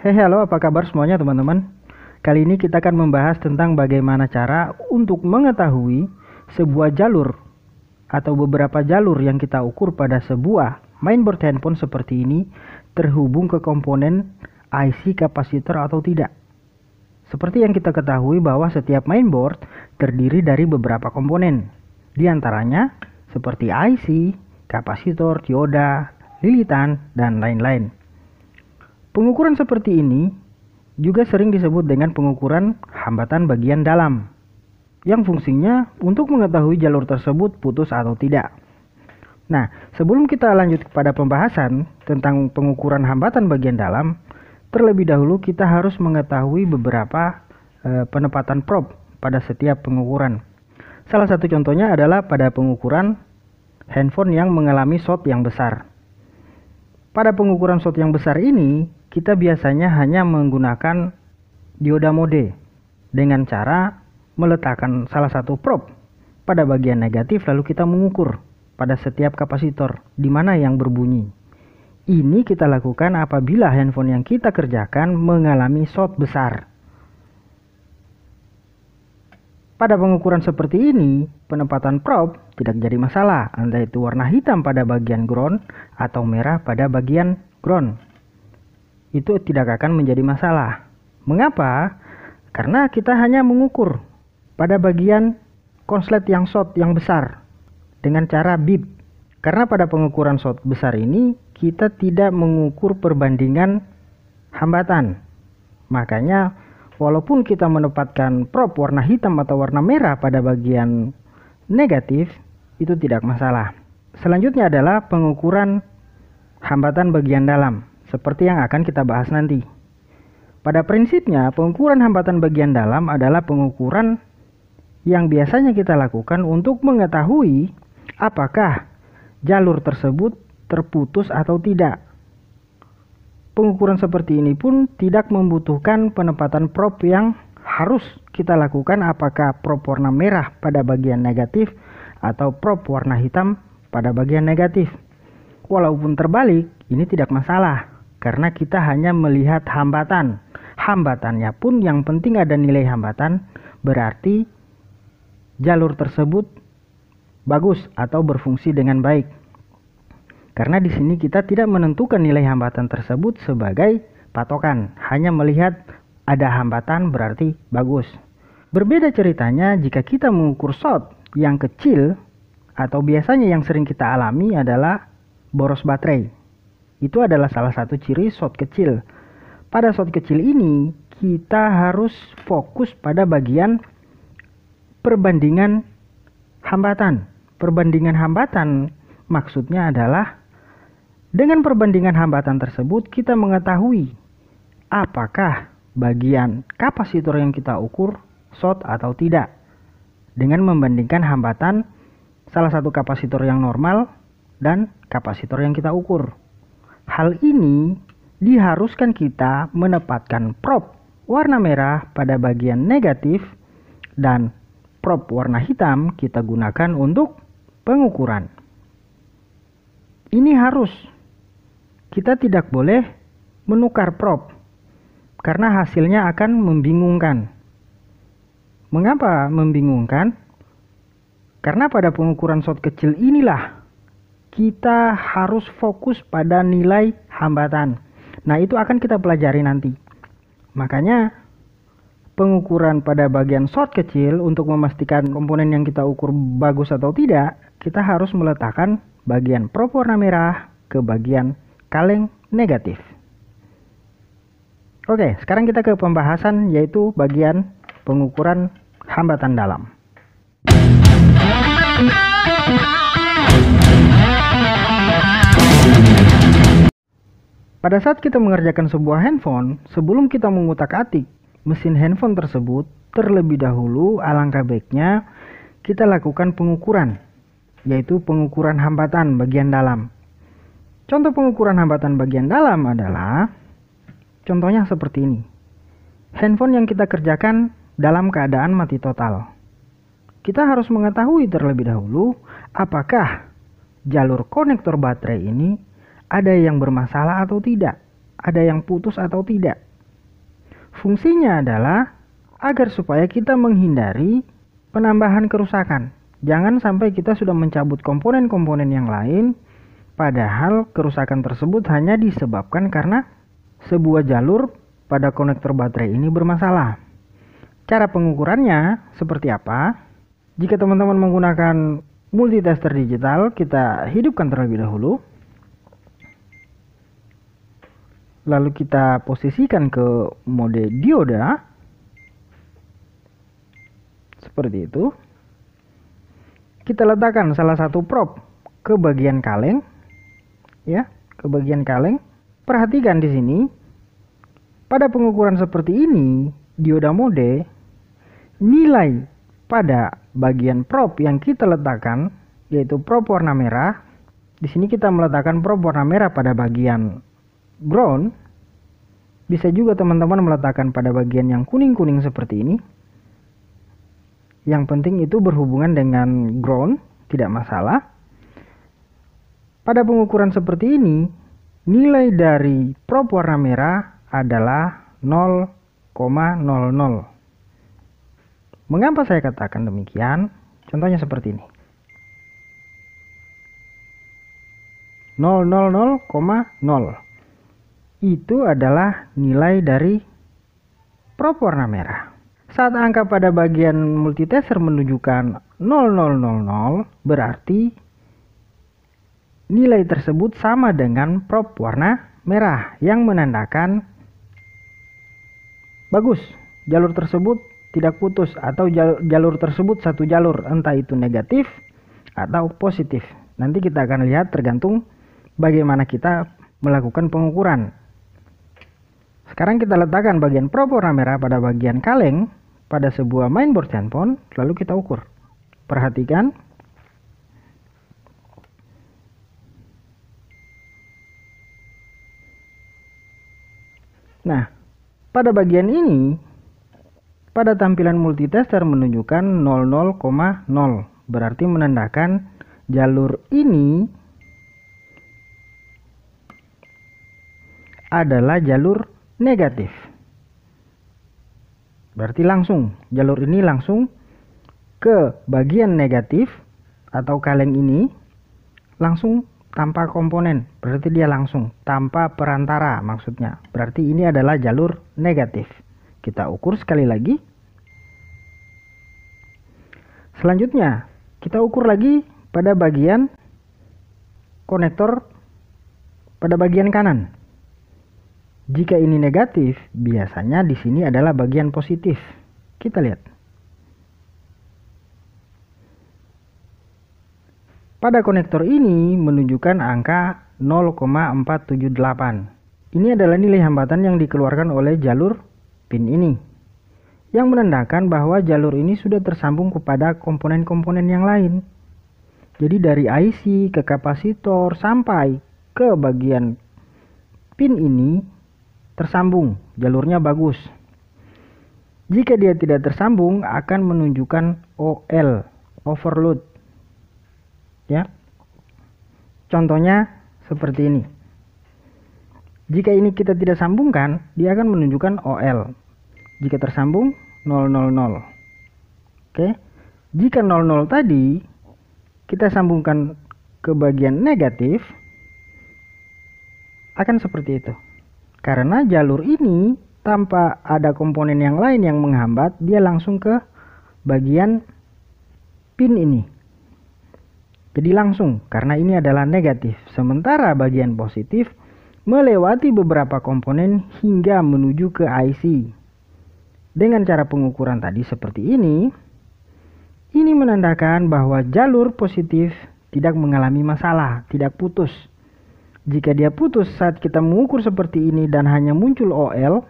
Hey, halo, apa kabar semuanya teman-teman? Kali ini kita akan membahas tentang bagaimana cara untuk mengetahui sebuah jalur atau beberapa jalur yang kita ukur pada sebuah mainboard handphone seperti ini terhubung ke komponen IC kapasitor atau tidak. Seperti yang kita ketahui bahwa setiap mainboard terdiri dari beberapa komponen. Di antaranya seperti IC, kapasitor, dioda, lilitan, dan lain-lain. Pengukuran seperti ini juga sering disebut dengan pengukuran hambatan bagian dalam, yang fungsinya untuk mengetahui jalur tersebut putus atau tidak. Nah, sebelum kita lanjut kepada pembahasan tentang pengukuran hambatan bagian dalam, terlebih dahulu kita harus mengetahui beberapa e, penempatan prop pada setiap pengukuran. Salah satu contohnya adalah pada pengukuran handphone yang mengalami shot yang besar. Pada pengukuran shot yang besar ini, kita biasanya hanya menggunakan dioda mode dengan cara meletakkan salah satu probe pada bagian negatif lalu kita mengukur pada setiap kapasitor di mana yang berbunyi. Ini kita lakukan apabila handphone yang kita kerjakan mengalami short besar. Pada pengukuran seperti ini, penempatan probe tidak jadi masalah, entah itu warna hitam pada bagian ground atau merah pada bagian ground itu tidak akan menjadi masalah. Mengapa? Karena kita hanya mengukur pada bagian konslet yang short yang besar dengan cara bib. Karena pada pengukuran short besar ini kita tidak mengukur perbandingan hambatan. Makanya walaupun kita menempatkan prop warna hitam atau warna merah pada bagian negatif itu tidak masalah. Selanjutnya adalah pengukuran hambatan bagian dalam seperti yang akan kita bahas nanti. Pada prinsipnya, pengukuran hambatan bagian dalam adalah pengukuran yang biasanya kita lakukan untuk mengetahui apakah jalur tersebut terputus atau tidak. Pengukuran seperti ini pun tidak membutuhkan penempatan prop yang harus kita lakukan apakah prop warna merah pada bagian negatif atau prop warna hitam pada bagian negatif. Walaupun terbalik, ini tidak masalah karena kita hanya melihat hambatan. Hambatannya pun yang penting ada nilai hambatan, berarti jalur tersebut bagus atau berfungsi dengan baik. Karena di sini kita tidak menentukan nilai hambatan tersebut sebagai patokan, hanya melihat ada hambatan berarti bagus. Berbeda ceritanya jika kita mengukur shot yang kecil atau biasanya yang sering kita alami adalah boros baterai. Itu adalah salah satu ciri shot kecil. Pada shot kecil ini, kita harus fokus pada bagian perbandingan hambatan. Perbandingan hambatan maksudnya adalah dengan perbandingan hambatan tersebut kita mengetahui apakah bagian kapasitor yang kita ukur short atau tidak. Dengan membandingkan hambatan salah satu kapasitor yang normal dan kapasitor yang kita ukur. Hal ini diharuskan kita menempatkan prop warna merah pada bagian negatif dan prop warna hitam kita gunakan untuk pengukuran. Ini harus kita tidak boleh menukar prop karena hasilnya akan membingungkan. Mengapa membingungkan? Karena pada pengukuran shot kecil inilah kita harus fokus pada nilai hambatan. Nah, itu akan kita pelajari nanti. Makanya, pengukuran pada bagian short kecil untuk memastikan komponen yang kita ukur bagus atau tidak, kita harus meletakkan bagian prop warna merah ke bagian kaleng negatif. Oke, sekarang kita ke pembahasan yaitu bagian pengukuran hambatan dalam. Pada saat kita mengerjakan sebuah handphone, sebelum kita mengutak-atik mesin handphone tersebut, terlebih dahulu alangkah baiknya kita lakukan pengukuran, yaitu pengukuran hambatan bagian dalam. Contoh pengukuran hambatan bagian dalam adalah contohnya seperti ini. Handphone yang kita kerjakan dalam keadaan mati total. Kita harus mengetahui terlebih dahulu apakah jalur konektor baterai ini ada yang bermasalah atau tidak, ada yang putus atau tidak. Fungsinya adalah agar supaya kita menghindari penambahan kerusakan. Jangan sampai kita sudah mencabut komponen-komponen yang lain, padahal kerusakan tersebut hanya disebabkan karena sebuah jalur pada konektor baterai ini bermasalah. Cara pengukurannya seperti apa? Jika teman-teman menggunakan multitester digital, kita hidupkan terlebih dahulu. lalu kita posisikan ke mode dioda seperti itu kita letakkan salah satu prop ke bagian kaleng ya ke bagian kaleng perhatikan di sini pada pengukuran seperti ini dioda mode nilai pada bagian prop yang kita letakkan yaitu prop warna merah di sini kita meletakkan prop warna merah pada bagian brown, bisa juga teman-teman meletakkan pada bagian yang kuning-kuning seperti ini. Yang penting itu berhubungan dengan ground, tidak masalah. Pada pengukuran seperti ini, nilai dari prop warna merah adalah 0,00. Mengapa saya katakan demikian? Contohnya seperti ini. 000,0 itu adalah nilai dari prop warna merah. Saat angka pada bagian multitester menunjukkan 0000 berarti nilai tersebut sama dengan prop warna merah yang menandakan bagus jalur tersebut tidak putus atau jalur tersebut satu jalur entah itu negatif atau positif. Nanti kita akan lihat tergantung bagaimana kita melakukan pengukuran sekarang kita letakkan bagian probe warna merah pada bagian kaleng pada sebuah mainboard handphone, lalu kita ukur. Perhatikan. Nah, pada bagian ini, pada tampilan multitester menunjukkan 00,0, berarti menandakan jalur ini adalah jalur negatif. Berarti langsung jalur ini langsung ke bagian negatif atau kaleng ini langsung tanpa komponen. Berarti dia langsung tanpa perantara maksudnya. Berarti ini adalah jalur negatif. Kita ukur sekali lagi. Selanjutnya, kita ukur lagi pada bagian konektor pada bagian kanan. Jika ini negatif, biasanya di sini adalah bagian positif. Kita lihat. Pada konektor ini menunjukkan angka 0,478. Ini adalah nilai hambatan yang dikeluarkan oleh jalur pin ini. Yang menandakan bahwa jalur ini sudah tersambung kepada komponen-komponen yang lain. Jadi dari IC ke kapasitor sampai ke bagian pin ini tersambung, jalurnya bagus. Jika dia tidak tersambung akan menunjukkan OL, overload. Ya. Contohnya seperti ini. Jika ini kita tidak sambungkan, dia akan menunjukkan OL. Jika tersambung 000. Oke. Jika 00 tadi kita sambungkan ke bagian negatif akan seperti itu. Karena jalur ini tanpa ada komponen yang lain yang menghambat, dia langsung ke bagian pin ini. Jadi langsung karena ini adalah negatif. Sementara bagian positif melewati beberapa komponen hingga menuju ke IC. Dengan cara pengukuran tadi seperti ini, ini menandakan bahwa jalur positif tidak mengalami masalah, tidak putus. Jika dia putus saat kita mengukur seperti ini dan hanya muncul OL,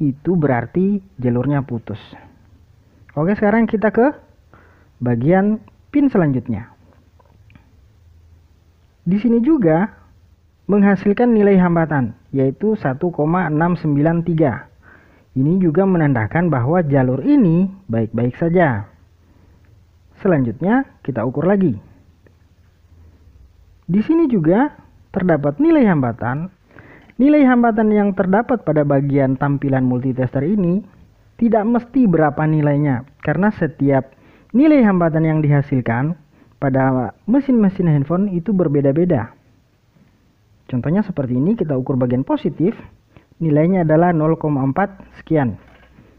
itu berarti jalurnya putus. Oke, sekarang kita ke bagian pin selanjutnya. Di sini juga menghasilkan nilai hambatan, yaitu 1,693. Ini juga menandakan bahwa jalur ini baik-baik saja. Selanjutnya, kita ukur lagi. Di sini juga terdapat nilai hambatan, nilai hambatan yang terdapat pada bagian tampilan multitester ini tidak mesti berapa nilainya, karena setiap nilai hambatan yang dihasilkan pada mesin-mesin handphone itu berbeda-beda. Contohnya seperti ini, kita ukur bagian positif, nilainya adalah 0,4 sekian.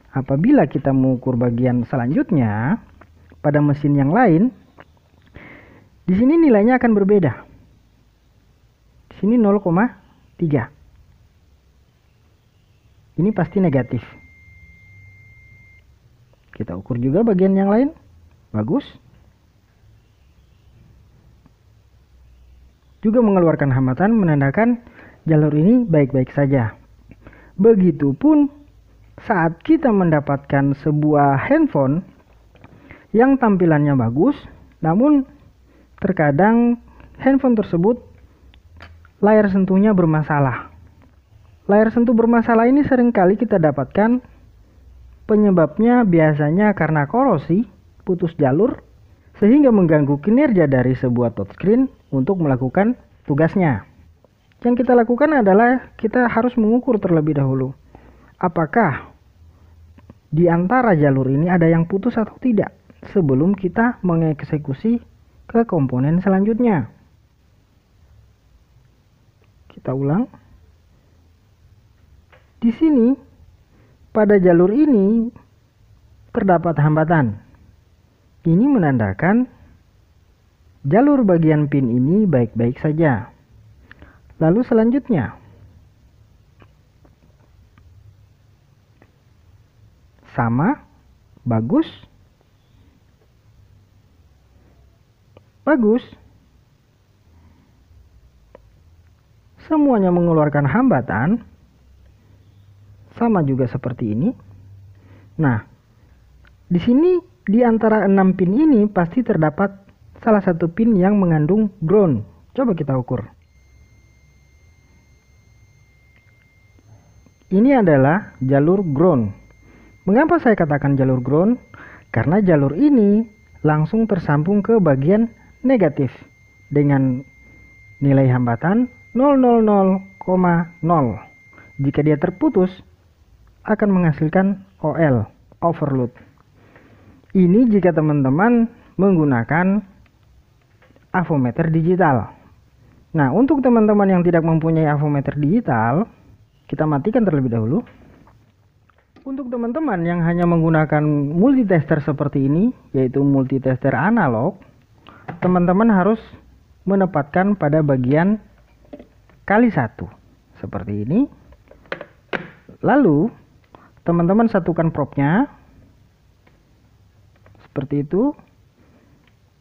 Apabila kita mengukur bagian selanjutnya pada mesin yang lain, di sini nilainya akan berbeda. Sini 0,3. Ini pasti negatif. Kita ukur juga bagian yang lain. Bagus. Juga mengeluarkan hambatan menandakan jalur ini baik-baik saja. Begitupun saat kita mendapatkan sebuah handphone yang tampilannya bagus, namun terkadang handphone tersebut layar sentuhnya bermasalah. Layar sentuh bermasalah ini sering kali kita dapatkan penyebabnya biasanya karena korosi, putus jalur, sehingga mengganggu kinerja dari sebuah touchscreen untuk melakukan tugasnya. Yang kita lakukan adalah kita harus mengukur terlebih dahulu apakah di antara jalur ini ada yang putus atau tidak sebelum kita mengeksekusi ke komponen selanjutnya. Kita ulang. Di sini, pada jalur ini terdapat hambatan. Ini menandakan jalur bagian pin ini baik-baik saja. Lalu selanjutnya, sama, bagus, bagus. semuanya mengeluarkan hambatan sama juga seperti ini. Nah, di sini di antara enam pin ini pasti terdapat salah satu pin yang mengandung ground. Coba kita ukur. Ini adalah jalur ground. Mengapa saya katakan jalur ground? Karena jalur ini langsung tersambung ke bagian negatif dengan nilai hambatan 000,0 jika dia terputus akan menghasilkan OL overload ini jika teman-teman menggunakan avometer digital nah untuk teman-teman yang tidak mempunyai avometer digital kita matikan terlebih dahulu untuk teman-teman yang hanya menggunakan multitester seperti ini yaitu multitester analog teman-teman harus menempatkan pada bagian kali satu seperti ini. Lalu teman-teman satukan propnya seperti itu.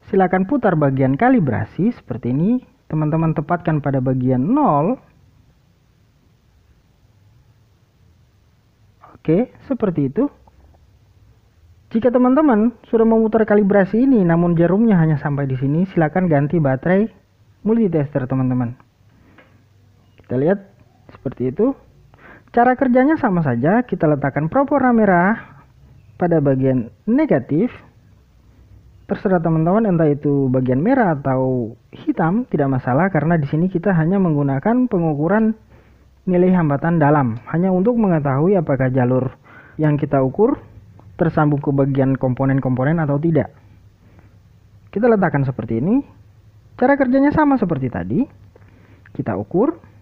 Silakan putar bagian kalibrasi seperti ini. Teman-teman tepatkan pada bagian nol. Oke, seperti itu. Jika teman-teman sudah memutar kalibrasi ini namun jarumnya hanya sampai di sini, silakan ganti baterai multitester teman-teman. Kita lihat seperti itu. Cara kerjanya sama saja, kita letakkan propora merah pada bagian negatif. Terserah teman-teman entah itu bagian merah atau hitam, tidak masalah karena di sini kita hanya menggunakan pengukuran nilai hambatan dalam, hanya untuk mengetahui apakah jalur yang kita ukur tersambung ke bagian komponen-komponen atau tidak. Kita letakkan seperti ini. Cara kerjanya sama seperti tadi. Kita ukur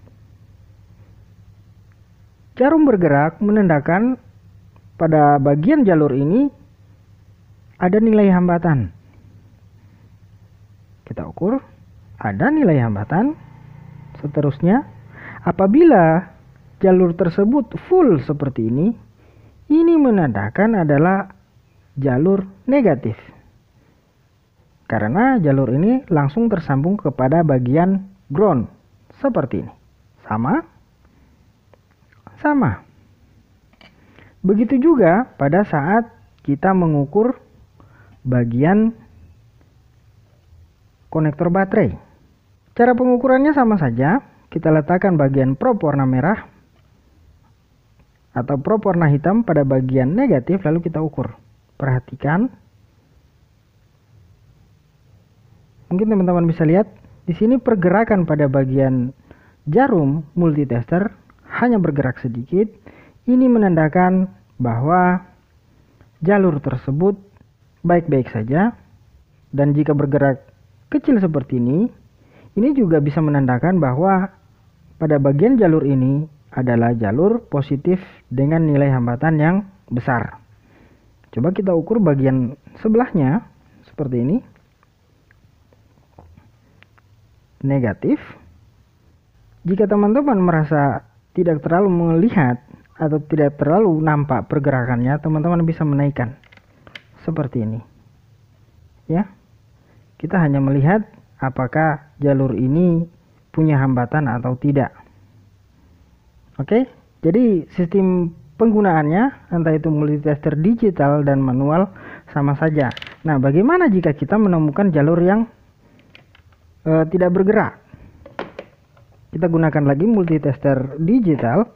Jarum bergerak menandakan pada bagian jalur ini ada nilai hambatan. Kita ukur, ada nilai hambatan. Seterusnya, apabila jalur tersebut full seperti ini, ini menandakan adalah jalur negatif. Karena jalur ini langsung tersambung kepada bagian ground seperti ini. Sama sama. Begitu juga pada saat kita mengukur bagian konektor baterai. Cara pengukurannya sama saja, kita letakkan bagian prop warna merah atau prop warna hitam pada bagian negatif lalu kita ukur. Perhatikan. Mungkin teman-teman bisa lihat di sini pergerakan pada bagian jarum multitester hanya bergerak sedikit, ini menandakan bahwa jalur tersebut baik-baik saja dan jika bergerak kecil seperti ini, ini juga bisa menandakan bahwa pada bagian jalur ini adalah jalur positif dengan nilai hambatan yang besar. Coba kita ukur bagian sebelahnya seperti ini. Negatif. Jika teman-teman merasa tidak terlalu melihat atau tidak terlalu nampak pergerakannya, teman-teman bisa menaikkan seperti ini. Ya. Kita hanya melihat apakah jalur ini punya hambatan atau tidak. Oke, jadi sistem penggunaannya entah itu multitester digital dan manual sama saja. Nah, bagaimana jika kita menemukan jalur yang e, tidak bergerak? kita gunakan lagi multitester digital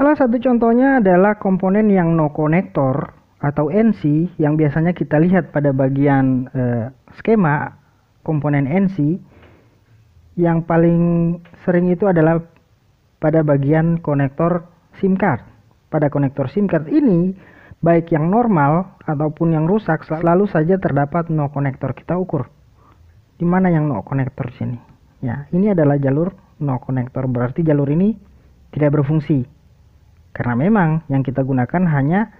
Salah satu contohnya adalah komponen yang no konektor atau NC yang biasanya kita lihat pada bagian eh, skema komponen NC yang paling sering itu adalah pada bagian konektor SIM card. Pada konektor SIM card ini, baik yang normal ataupun yang rusak, selalu saja terdapat no konektor kita ukur. Di mana yang no konektor sini? Ya, ini adalah jalur no konektor, berarti jalur ini tidak berfungsi. Karena memang yang kita gunakan hanya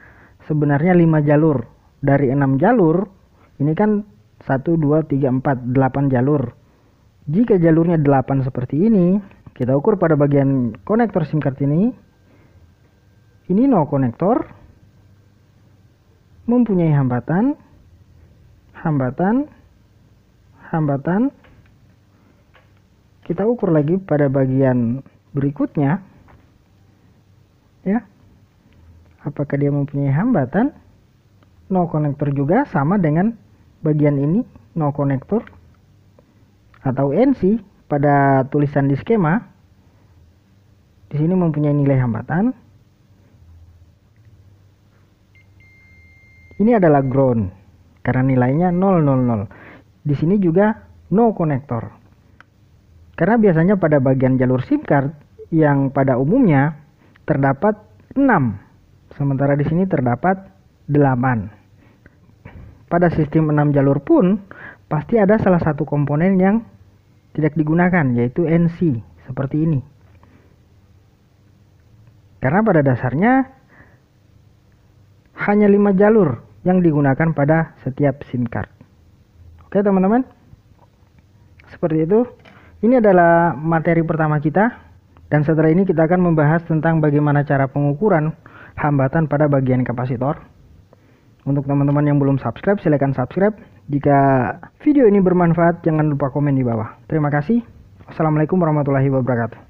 sebenarnya 5 jalur. Dari 6 jalur, ini kan 1, 2, 3, 4, 8 jalur jika jalurnya 8 seperti ini, kita ukur pada bagian konektor SIM card ini. Ini no konektor mempunyai hambatan, hambatan, hambatan. Kita ukur lagi pada bagian berikutnya. Ya. Apakah dia mempunyai hambatan? No konektor juga sama dengan bagian ini no konektor atau NC pada tulisan di skema di sini mempunyai nilai hambatan. Ini adalah ground karena nilainya 000. Di sini juga no konektor. Karena biasanya pada bagian jalur SIM card yang pada umumnya terdapat 6, sementara di sini terdapat 8. Pada sistem 6 jalur pun pasti ada salah satu komponen yang tidak digunakan yaitu NC seperti ini. Karena pada dasarnya hanya lima jalur yang digunakan pada setiap SIM card. Oke, teman-teman. Seperti itu. Ini adalah materi pertama kita dan setelah ini kita akan membahas tentang bagaimana cara pengukuran hambatan pada bagian kapasitor. Untuk teman-teman yang belum subscribe, silahkan subscribe jika video ini bermanfaat, jangan lupa komen di bawah. Terima kasih. Assalamualaikum warahmatullahi wabarakatuh.